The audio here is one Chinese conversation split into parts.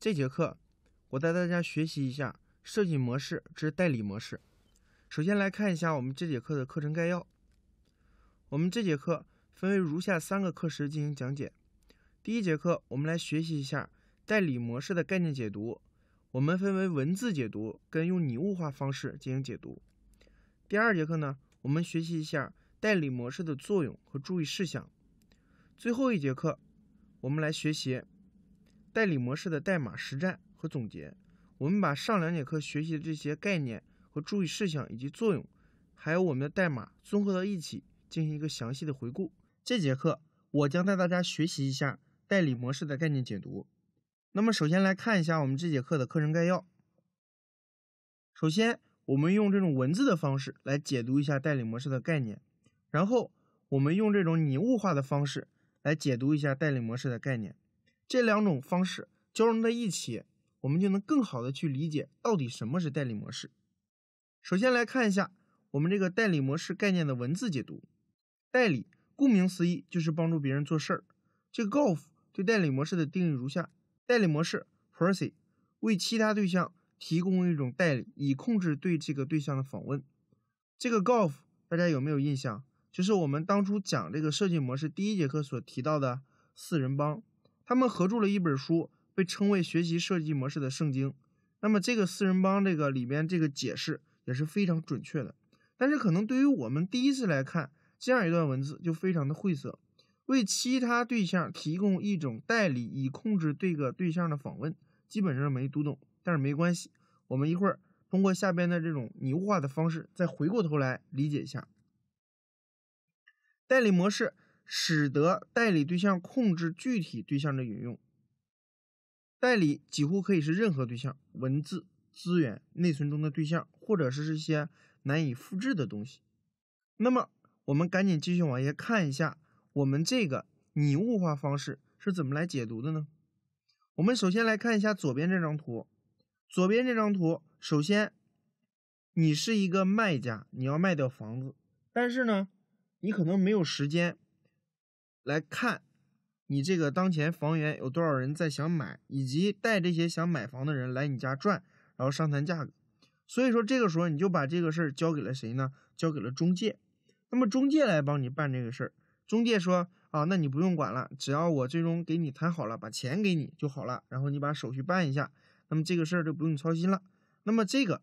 这节课，我带大家学习一下设计模式之代理模式。首先来看一下我们这节课的课程概要。我们这节课分为如下三个课时进行讲解。第一节课，我们来学习一下代理模式的概念解读。我们分为文字解读跟用拟物化方式进行解读。第二节课呢，我们学习一下代理模式的作用和注意事项。最后一节课，我们来学习。代理模式的代码实战和总结，我们把上两节课学习的这些概念和注意事项以及作用，还有我们的代码综合到一起进行一个详细的回顾。这节课我将带大家学习一下代理模式的概念解读。那么，首先来看一下我们这节课的课程概要。首先，我们用这种文字的方式来解读一下代理模式的概念，然后我们用这种拟物化的方式来解读一下代理模式的概念。这两种方式交融在一起，我们就能更好的去理解到底什么是代理模式。首先来看一下我们这个代理模式概念的文字解读。代理顾名思义就是帮助别人做事儿。这个 Golf 对代理模式的定义如下：代理模式 p e r c y 为其他对象提供一种代理，以控制对这个对象的访问。这个 Golf 大家有没有印象？就是我们当初讲这个设计模式第一节课所提到的四人帮。他们合著了一本书，被称为学习设计模式的圣经。那么这个四人帮这个里边这个解释也是非常准确的。但是可能对于我们第一次来看这样一段文字就非常的晦涩。为其他对象提供一种代理，以控制这个对象的访问，基本上没读懂。但是没关系，我们一会儿通过下边的这种拟物化的方式再回过头来理解一下代理模式。使得代理对象控制具体对象的引用。代理几乎可以是任何对象，文字、资源、内存中的对象，或者是这些难以复制的东西。那么，我们赶紧继续往下看一下，我们这个拟物化方式是怎么来解读的呢？我们首先来看一下左边这张图。左边这张图，首先，你是一个卖家，你要卖掉房子，但是呢，你可能没有时间。来看，你这个当前房源有多少人在想买，以及带这些想买房的人来你家转，然后商谈价格。所以说这个时候你就把这个事儿交给了谁呢？交给了中介。那么中介来帮你办这个事儿。中介说啊，那你不用管了，只要我最终给你谈好了，把钱给你就好了，然后你把手续办一下，那么这个事儿就不用你操心了。那么这个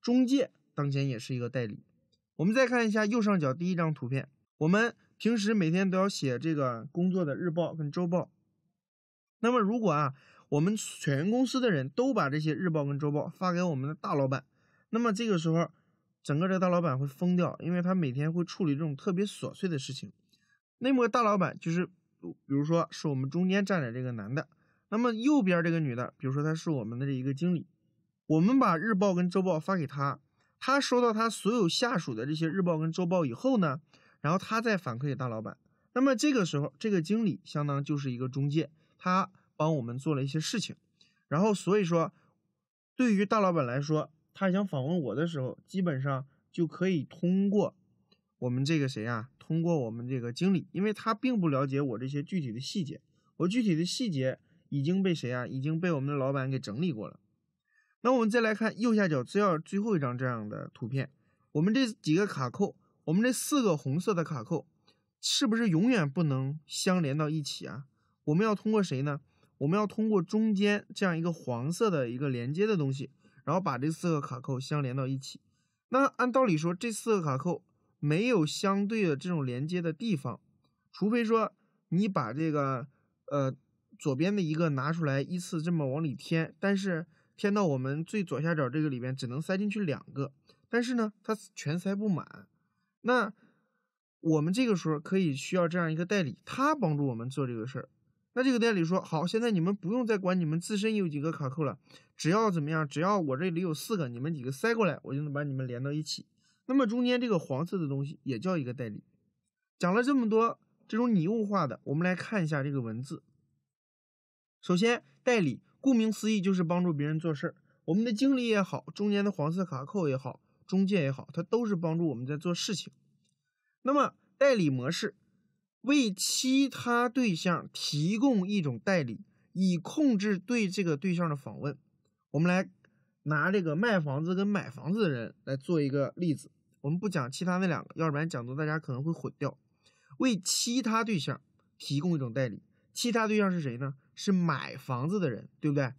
中介当前也是一个代理。我们再看一下右上角第一张图片，我们。平时每天都要写这个工作的日报跟周报，那么如果啊，我们全公司的人都把这些日报跟周报发给我们的大老板，那么这个时候，整个这大老板会疯掉，因为他每天会处理这种特别琐碎的事情。那么大老板就是，比如说是我们中间站着这个男的，那么右边这个女的，比如说她是我们的这一个经理，我们把日报跟周报发给她，她收到她所有下属的这些日报跟周报以后呢？然后他再反馈给大老板，那么这个时候，这个经理相当就是一个中介，他帮我们做了一些事情。然后所以说，对于大老板来说，他想访问我的时候，基本上就可以通过我们这个谁啊，通过我们这个经理，因为他并不了解我这些具体的细节，我具体的细节已经被谁啊，已经被我们的老板给整理过了。那我们再来看右下角最料最后一张这样的图片，我们这几个卡扣。我们这四个红色的卡扣，是不是永远不能相连到一起啊？我们要通过谁呢？我们要通过中间这样一个黄色的一个连接的东西，然后把这四个卡扣相连到一起。那按道理说，这四个卡扣没有相对的这种连接的地方，除非说你把这个呃左边的一个拿出来，依次这么往里填。但是填到我们最左下角这个里边，只能塞进去两个，但是呢，它全塞不满。那我们这个时候可以需要这样一个代理，他帮助我们做这个事儿。那这个代理说：“好，现在你们不用再管你们自身有几个卡扣了，只要怎么样，只要我这里有四个，你们几个塞过来，我就能把你们连到一起。”那么中间这个黄色的东西也叫一个代理。讲了这么多这种拟物化的，我们来看一下这个文字。首先，代理顾名思义就是帮助别人做事儿。我们的经理也好，中间的黄色卡扣也好。中介也好，它都是帮助我们在做事情。那么代理模式为其他对象提供一种代理，以控制对这个对象的访问。我们来拿这个卖房子跟买房子的人来做一个例子，我们不讲其他那两个，要不然讲多大家可能会混掉。为其他对象提供一种代理，其他对象是谁呢？是买房子的人，对不对？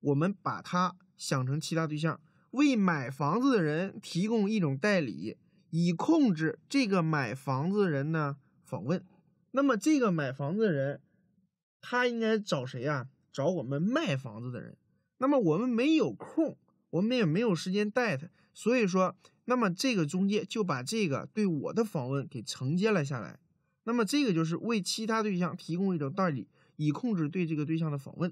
我们把它想成其他对象。为买房子的人提供一种代理，以控制这个买房子的人呢访问。那么，这个买房子的人，他应该找谁呀？找我们卖房子的人。那么，我们没有空，我们也没有时间带他。所以说，那么这个中介就把这个对我的访问给承接了下来。那么，这个就是为其他对象提供一种代理，以控制对这个对象的访问。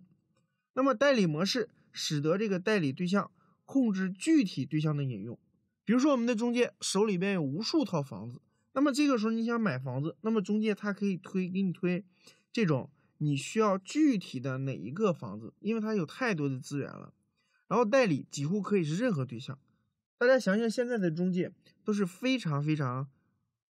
那么，代理模式使得这个代理对象。控制具体对象的引用，比如说我们的中介手里边有无数套房子，那么这个时候你想买房子，那么中介他可以推给你推，这种你需要具体的哪一个房子，因为他有太多的资源了。然后代理几乎可以是任何对象，大家想想现在的中介都是非常非常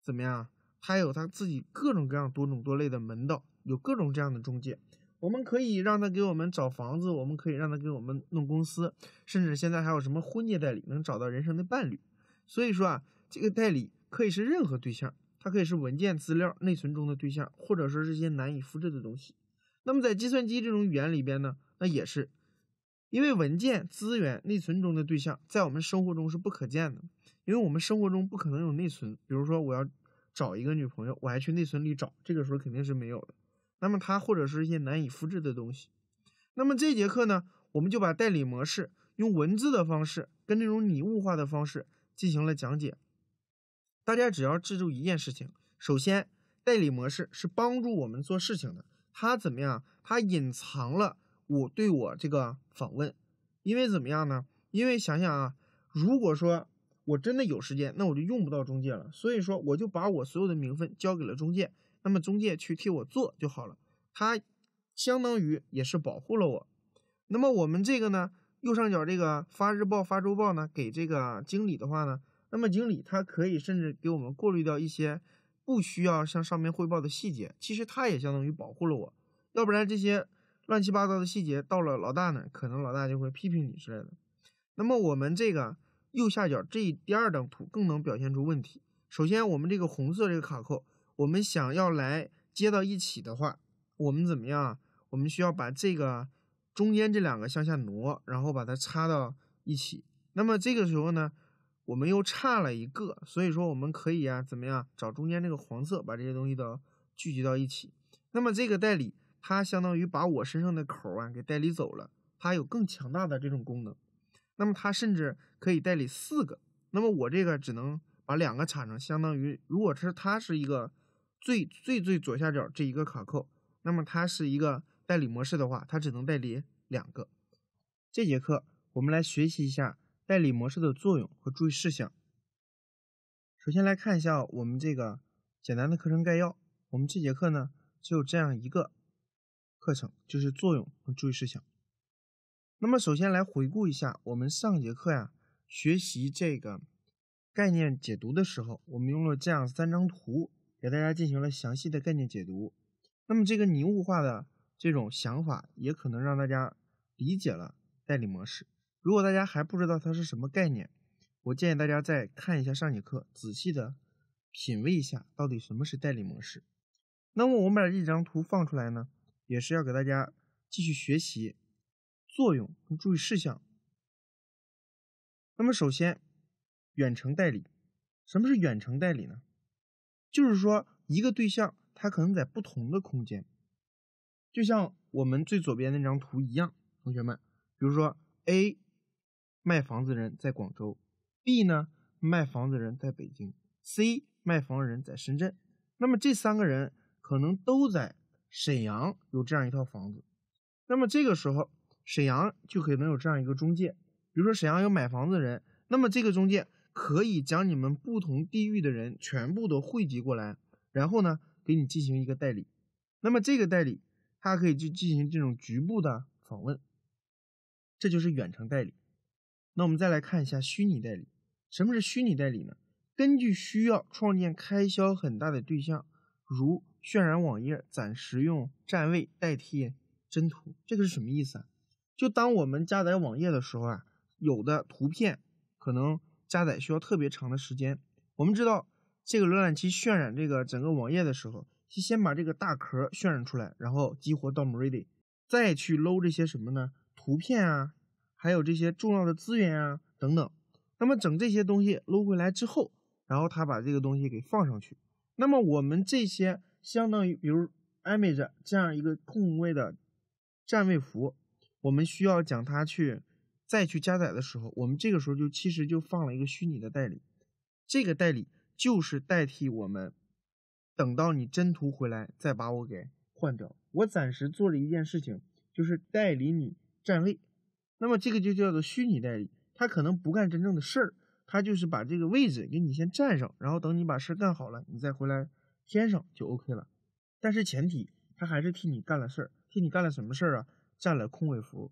怎么样，他有他自己各种各样多种多类的门道，有各种这样的中介。我们可以让他给我们找房子，我们可以让他给我们弄公司，甚至现在还有什么婚介代理，能找到人生的伴侣。所以说啊，这个代理可以是任何对象，它可以是文件、资料、内存中的对象，或者说是一些难以复制的东西。那么在计算机这种语言里边呢，那也是，因为文件、资源、内存中的对象在我们生活中是不可见的，因为我们生活中不可能有内存。比如说我要找一个女朋友，我还去内存里找，这个时候肯定是没有的。那么它或者是一些难以复制的东西，那么这节课呢，我们就把代理模式用文字的方式跟那种拟物化的方式进行了讲解。大家只要记住一件事情：首先，代理模式是帮助我们做事情的。它怎么样？它隐藏了我对我这个访问。因为怎么样呢？因为想想啊，如果说我真的有时间，那我就用不到中介了。所以说，我就把我所有的名分交给了中介。那么中介去替我做就好了，他相当于也是保护了我。那么我们这个呢，右上角这个发日报、发周报呢，给这个经理的话呢，那么经理他可以甚至给我们过滤掉一些不需要向上面汇报的细节，其实他也相当于保护了我。要不然这些乱七八糟的细节到了老大呢，可能老大就会批评你之类的。那么我们这个右下角这第二张图更能表现出问题。首先我们这个红色这个卡扣。我们想要来接到一起的话，我们怎么样？我们需要把这个中间这两个向下挪，然后把它插到一起。那么这个时候呢，我们又差了一个，所以说我们可以啊，怎么样找中间这个黄色，把这些东西都聚集到一起。那么这个代理，它相当于把我身上的口啊给代理走了，它有更强大的这种功能。那么它甚至可以代理四个。那么我这个只能把两个插上，相当于如果是它是一个。最最最左下角这一个卡扣，那么它是一个代理模式的话，它只能代理两个。这节课我们来学习一下代理模式的作用和注意事项。首先来看一下我们这个简单的课程概要。我们这节课呢只有这样一个课程，就是作用和注意事项。那么首先来回顾一下我们上节课呀学习这个概念解读的时候，我们用了这样三张图。给大家进行了详细的概念解读，那么这个拟物化的这种想法，也可能让大家理解了代理模式。如果大家还不知道它是什么概念，我建议大家再看一下上节课，仔细的品味一下到底什么是代理模式。那么我们把这张图放出来呢，也是要给大家继续学习作用和注意事项。那么首先，远程代理，什么是远程代理呢？就是说，一个对象他可能在不同的空间，就像我们最左边那张图一样，同学们，比如说 A 卖房子人在广州，B 呢卖房子人在北京，C 卖房人在深圳，那么这三个人可能都在沈阳有这样一套房子，那么这个时候沈阳就可能有这样一个中介，比如说沈阳有买房子的人，那么这个中介。可以将你们不同地域的人全部都汇集过来，然后呢，给你进行一个代理。那么这个代理，它可以去进行这种局部的访问，这就是远程代理。那我们再来看一下虚拟代理。什么是虚拟代理呢？根据需要创建开销很大的对象，如渲染网页，暂时用占位代替真图。这个是什么意思啊？就当我们加载网页的时候啊，有的图片可能。加载需要特别长的时间。我们知道，这个浏览器渲染这个整个网页的时候，是先把这个大壳渲染出来，然后激活到 ready，再去搂这些什么呢？图片啊，还有这些重要的资源啊，等等。那么整这些东西搂回来之后，然后他把这个东西给放上去。那么我们这些相当于比如 image 这样一个空位的占位符，我们需要将它去。再去加载的时候，我们这个时候就其实就放了一个虚拟的代理，这个代理就是代替我们，等到你真图回来再把我给换掉。我暂时做了一件事情，就是代理你站位，那么这个就叫做虚拟代理。他可能不干真正的事儿，他就是把这个位置给你先占上，然后等你把事儿干好了，你再回来添上就 OK 了。但是前提他还是替你干了事儿，替你干了什么事儿啊？占了空位符。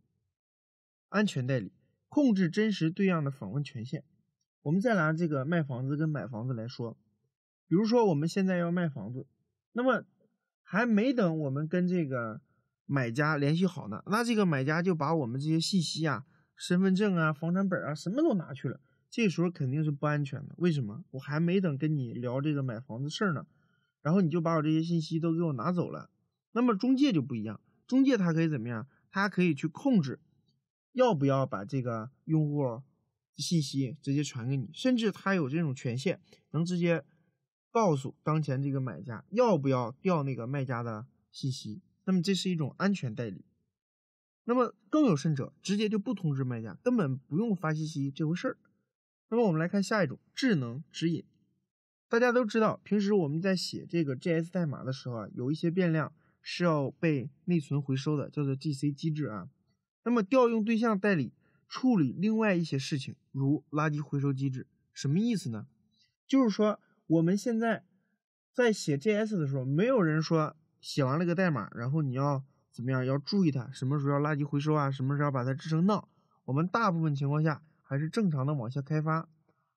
安全代理控制真实对象的访问权限。我们再拿这个卖房子跟买房子来说，比如说我们现在要卖房子，那么还没等我们跟这个买家联系好呢，那这个买家就把我们这些信息啊、身份证啊、房产本啊什么都拿去了。这时候肯定是不安全的。为什么？我还没等跟你聊这个买房子事儿呢，然后你就把我这些信息都给我拿走了。那么中介就不一样，中介他可以怎么样？他可以去控制。要不要把这个用户信息直接传给你？甚至他有这种权限，能直接告诉当前这个买家要不要调那个卖家的信息。那么这是一种安全代理。那么更有甚者，直接就不通知卖家，根本不用发信息这回事儿。那么我们来看下一种智能指引。大家都知道，平时我们在写这个 JS 代码的时候啊，有一些变量是要被内存回收的，叫做 GC 机制啊。那么调用对象代理处理另外一些事情，如垃圾回收机制，什么意思呢？就是说我们现在在写 JS 的时候，没有人说写完了个代码，然后你要怎么样，要注意它什么时候要垃圾回收啊，什么时候要把它制成浪。我们大部分情况下还是正常的往下开发。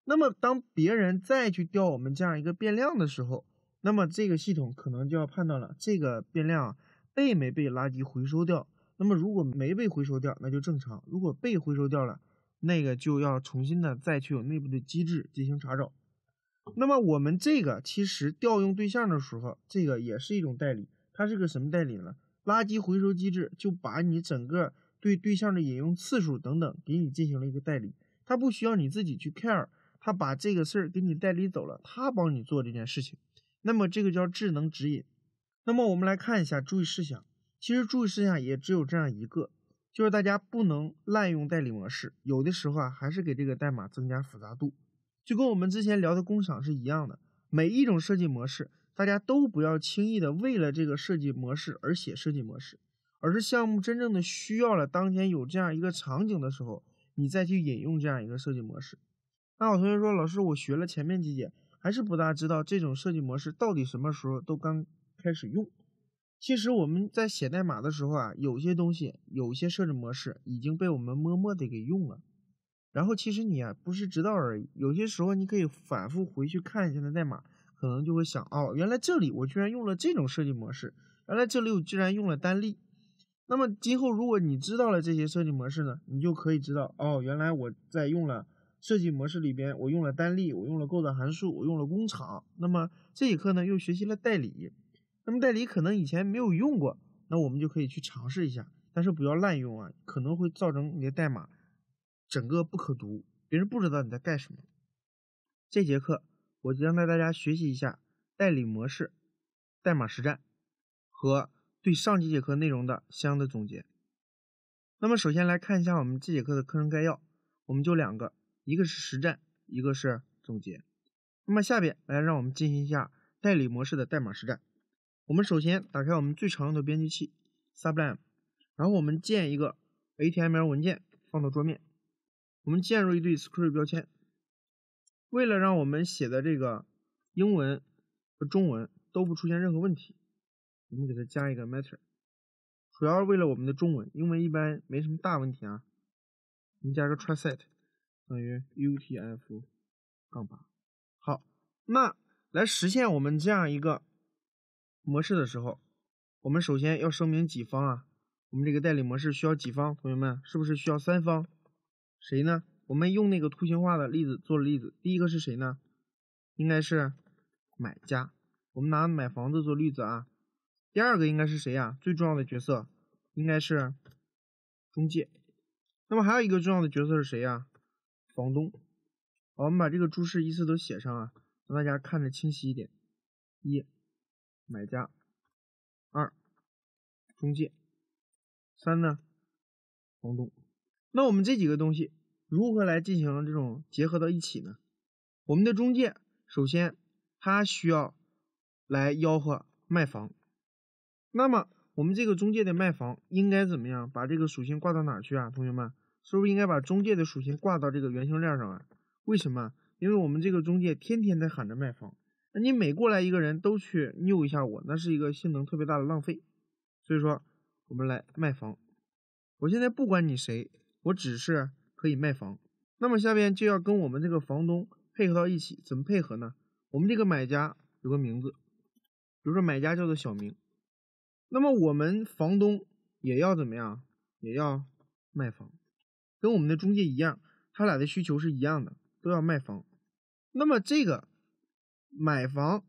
那么当别人再去调我们这样一个变量的时候，那么这个系统可能就要判断了，这个变量被没被垃圾回收掉。那么，如果没被回收掉，那就正常；如果被回收掉了，那个就要重新的再去有内部的机制进行查找。那么，我们这个其实调用对象的时候，这个也是一种代理。它是个什么代理呢？垃圾回收机制就把你整个对对象的引用次数等等给你进行了一个代理，它不需要你自己去 care，它把这个事儿给你代理走了，它帮你做这件事情。那么，这个叫智能指引。那么，我们来看一下注意事项。其实注意事项也只有这样一个，就是大家不能滥用代理模式，有的时候啊还是给这个代码增加复杂度，就跟我们之前聊的工厂是一样的。每一种设计模式，大家都不要轻易的为了这个设计模式而写设计模式，而是项目真正的需要了，当天有这样一个场景的时候，你再去引用这样一个设计模式。那有同学说，老师，我学了前面几节，还是不大知道这种设计模式到底什么时候都刚开始用。其实我们在写代码的时候啊，有些东西、有些设置模式已经被我们默默的给用了。然后其实你啊不是知道而已，有些时候你可以反复回去看一下那代码，可能就会想哦，原来这里我居然用了这种设计模式，原来这里我居然用了单例。那么今后如果你知道了这些设计模式呢，你就可以知道哦，原来我在用了设计模式里边，我用了单例，我用了构造函数，我用了工厂。那么这节课呢又学习了代理。那么代理可能以前没有用过，那我们就可以去尝试一下，但是不要滥用啊，可能会造成你的代码整个不可读，别人不知道你在干什么。这节课我将带大家学习一下代理模式、代码实战和对上几节课内容的相应的总结。那么首先来看一下我们这节课的课程概要，我们就两个，一个是实战，一个是总结。那么下边来让我们进行一下代理模式的代码实战。我们首先打开我们最常用的编辑器 Sublime，然后我们建一个 HTML 文件放到桌面。我们建入一对 script 标签。为了让我们写的这个英文和中文都不出现任何问题，我们给它加一个 m a t t e r 主要是为了我们的中文，英文一般没什么大问题啊。我们加个 t r a n s e t 等于 UTF-8 杠。好，那来实现我们这样一个。模式的时候，我们首先要声明几方啊，我们这个代理模式需要几方？同学们是不是需要三方？谁呢？我们用那个图形化的例子做了例子，第一个是谁呢？应该是买家。我们拿买房子做例子啊。第二个应该是谁呀？最重要的角色应该是中介。那么还有一个重要的角色是谁呀？房东。好，我们把这个注释依次都写上啊，让大家看得清晰一点。一。买家二，中介三呢？房东。那我们这几个东西如何来进行这种结合到一起呢？我们的中介首先，他需要来吆喝卖房。那么我们这个中介的卖房应该怎么样？把这个属性挂到哪儿去啊？同学们，是不是应该把中介的属性挂到这个原型链上啊？为什么？因为我们这个中介天天在喊着卖房。那你每过来一个人都去扭一下我，那是一个性能特别大的浪费。所以说，我们来卖房。我现在不管你谁，我只是可以卖房。那么下边就要跟我们这个房东配合到一起，怎么配合呢？我们这个买家有个名字，比如说买家叫做小明。那么我们房东也要怎么样？也要卖房，跟我们的中介一样，他俩的需求是一样的，都要卖房。那么这个。买房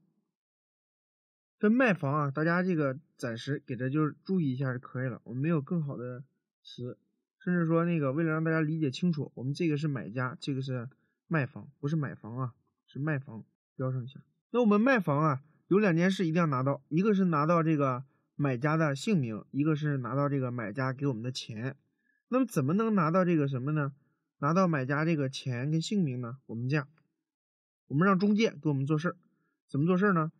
跟卖房啊，大家这个暂时给的就是注意一下就可以了。我们没有更好的词，甚至说那个为了让大家理解清楚，我们这个是买家，这个是卖房，不是买房啊，是卖房标上一下。那我们卖房啊，有两件事一定要拿到，一个是拿到这个买家的姓名，一个是拿到这个买家给我们的钱。那么怎么能拿到这个什么呢？拿到买家这个钱跟姓名呢？我们这样。我们让中介给我们做事，怎么做事儿呢？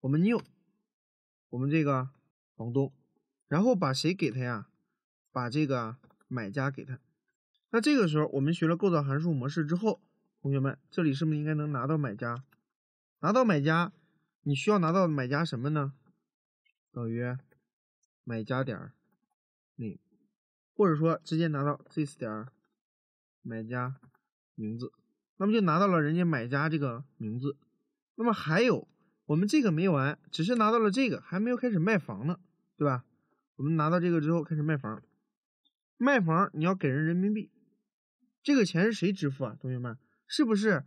我们 new，我们这个房东，然后把谁给他呀？把这个买家给他。那这个时候我们学了构造函数模式之后，同学们这里是不是应该能拿到买家？拿到买家，你需要拿到买家什么呢？等于买家点儿你，或者说直接拿到 this 点儿买家名字。那么就拿到了人家买家这个名字。那么还有，我们这个没完，只是拿到了这个，还没有开始卖房呢，对吧？我们拿到这个之后开始卖房，卖房你要给人人民币，这个钱是谁支付啊？同学们，是不是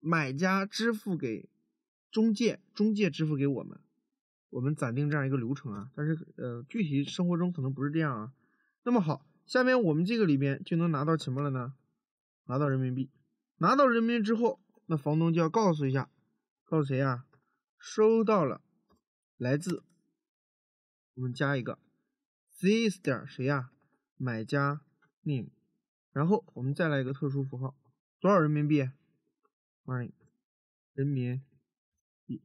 买家支付给中介，中介支付给我们？我们暂定这样一个流程啊。但是呃，具体生活中可能不是这样啊。那么好，下面我们这个里边就能拿到什么了呢？拿到人民币。拿到人民币之后，那房东就要告诉一下，告诉谁啊？收到了，来自，我们加一个，this 点谁呀？买家 name，然后我们再来一个特殊符号，多少人民币？my 人民币，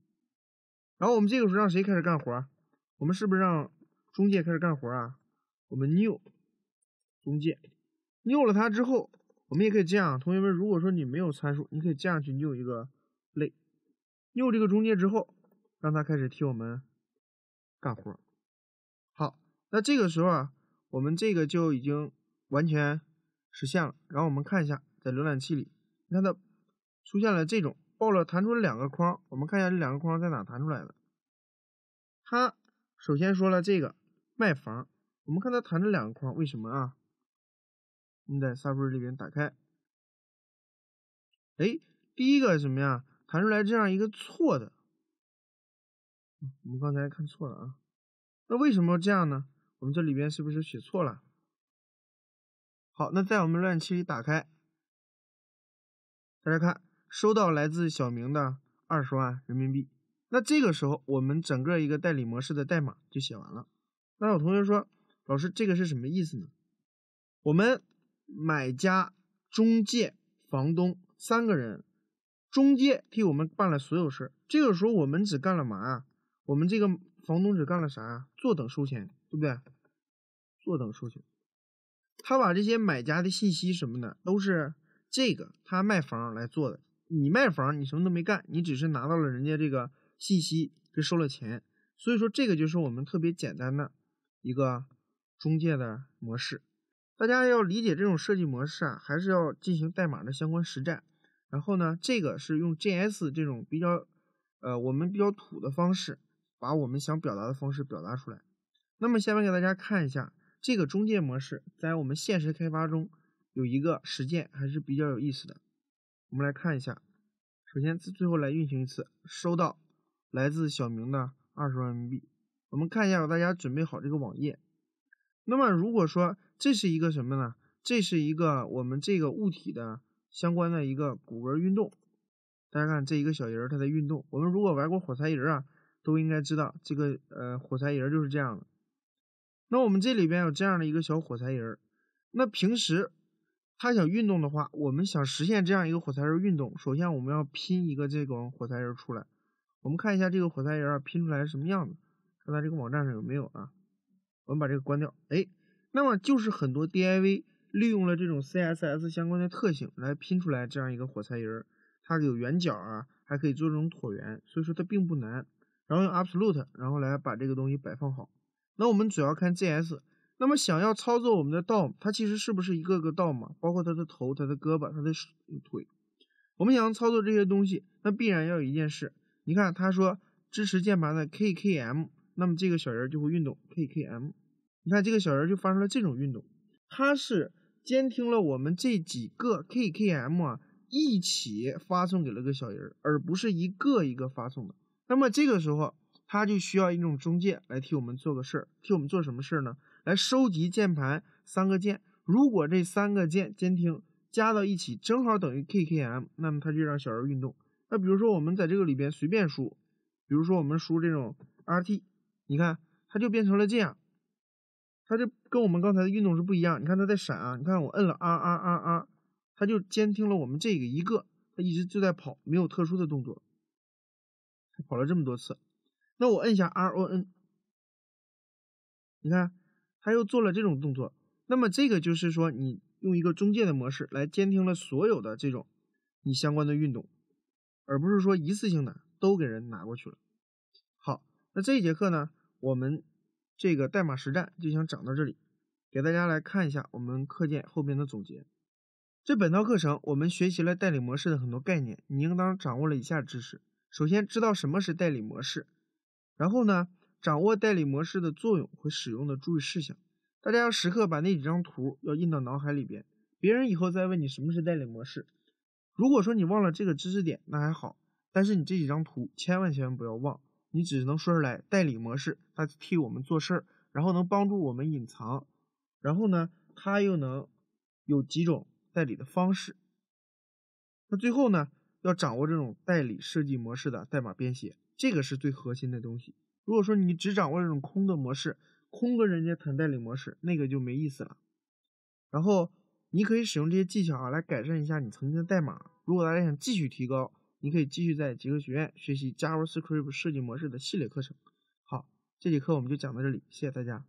然后我们这个时候让谁开始干活？我们是不是让中介开始干活啊？我们 new 中介，new 了他之后。我们也可以这样，同学们，如果说你没有参数，你可以这样去，你有一个类，拗这个中介之后，让它开始替我们干活。好，那这个时候啊，我们这个就已经完全实现了。然后我们看一下，在浏览器里，你看它出现了这种报了，弹出了两个框。我们看一下这两个框在哪弹出来的。它首先说了这个卖房，我们看它弹这两个框，为什么啊？你在 s a b 里边打开，哎，第一个什么呀？弹出来这样一个错的，我们刚才看错了啊。那为什么这样呢？我们这里边是不是写错了？好，那在我们浏览器里打开，大家看，收到来自小明的二十万人民币。那这个时候，我们整个一个代理模式的代码就写完了。那有同学说，老师这个是什么意思呢？我们买家、中介、房东三个人，中介替我们办了所有事儿。这个时候我们只干了嘛啊？我们这个房东只干了啥？坐等收钱，对不对？坐等收钱。他把这些买家的信息什么的，都是这个他卖房来做的。你卖房，你什么都没干，你只是拿到了人家这个信息跟收了钱。所以说，这个就是我们特别简单的一个中介的模式。大家要理解这种设计模式啊，还是要进行代码的相关实战。然后呢，这个是用 JS 这种比较，呃，我们比较土的方式，把我们想表达的方式表达出来。那么下面给大家看一下这个中介模式在我们现实开发中有一个实践还是比较有意思的。我们来看一下，首先最最后来运行一次，收到来自小明的二十万人民币。我们看一下，大家准备好这个网页。那么如果说，这是一个什么呢？这是一个我们这个物体的相关的一个骨骼运动。大家看这一个小人儿，它在运动。我们如果玩过火柴人啊，都应该知道这个呃火柴人就是这样的。那我们这里边有这样的一个小火柴人儿。那平时他想运动的话，我们想实现这样一个火柴人运动，首先我们要拼一个这种火柴人出来。我们看一下这个火柴人啊，拼出来是什么样子？看它这个网站上有没有啊？我们把这个关掉。哎。那么就是很多 div 利用了这种 CSS 相关的特性来拼出来这样一个火柴人儿，它有圆角啊，还可以做这种椭圆，所以说它并不难。然后用 absolute，然后来把这个东西摆放好。那我们主要看 JS。那么想要操作我们的 DOM，它其实是不是一个个 d DOM 嘛？包括它的头、它的胳膊、它的腿。我们想要操作这些东西，那必然要有一件事。你看它说支持键盘的 K、K、M，那么这个小人儿就会运动 K、K、M。你看这个小人就发生了这种运动，它是监听了我们这几个 K K M 啊一起发送给了个小人，而不是一个一个发送的。那么这个时候，它就需要一种中介来替我们做个事儿，替我们做什么事儿呢？来收集键盘三个键，如果这三个键监听加到一起正好等于 K K M，那么它就让小人运动。那比如说我们在这个里边随便输，比如说我们输这种 R T，你看它就变成了这样。它就跟我们刚才的运动是不一样，你看它在闪啊，你看我摁了啊啊啊啊，它就监听了我们这个一个，它一直就在跑，没有特殊的动作，跑了这么多次。那我摁一下 R O N，你看它又做了这种动作。那么这个就是说，你用一个中介的模式来监听了所有的这种你相关的运动，而不是说一次性的都给人拿过去了。好，那这一节课呢，我们。这个代码实战就想讲到这里，给大家来看一下我们课件后边的总结。这本套课程我们学习了代理模式的很多概念，你应当掌握了以下知识：首先知道什么是代理模式，然后呢掌握代理模式的作用和使用的注意事项。大家要时刻把那几张图要印到脑海里边，别人以后再问你什么是代理模式，如果说你忘了这个知识点那还好，但是你这几张图千万千万不要忘。你只能说出来代理模式，他替我们做事儿，然后能帮助我们隐藏，然后呢，他又能有几种代理的方式。那最后呢，要掌握这种代理设计模式的代码编写，这个是最核心的东西。如果说你只掌握这种空的模式，空跟人家谈代理模式，那个就没意思了。然后你可以使用这些技巧啊，来改善一下你曾经的代码。如果大家想继续提高，你可以继续在极客学院学习 JavaScript 设计模式的系列课程。好，这节课我们就讲到这里，谢谢大家。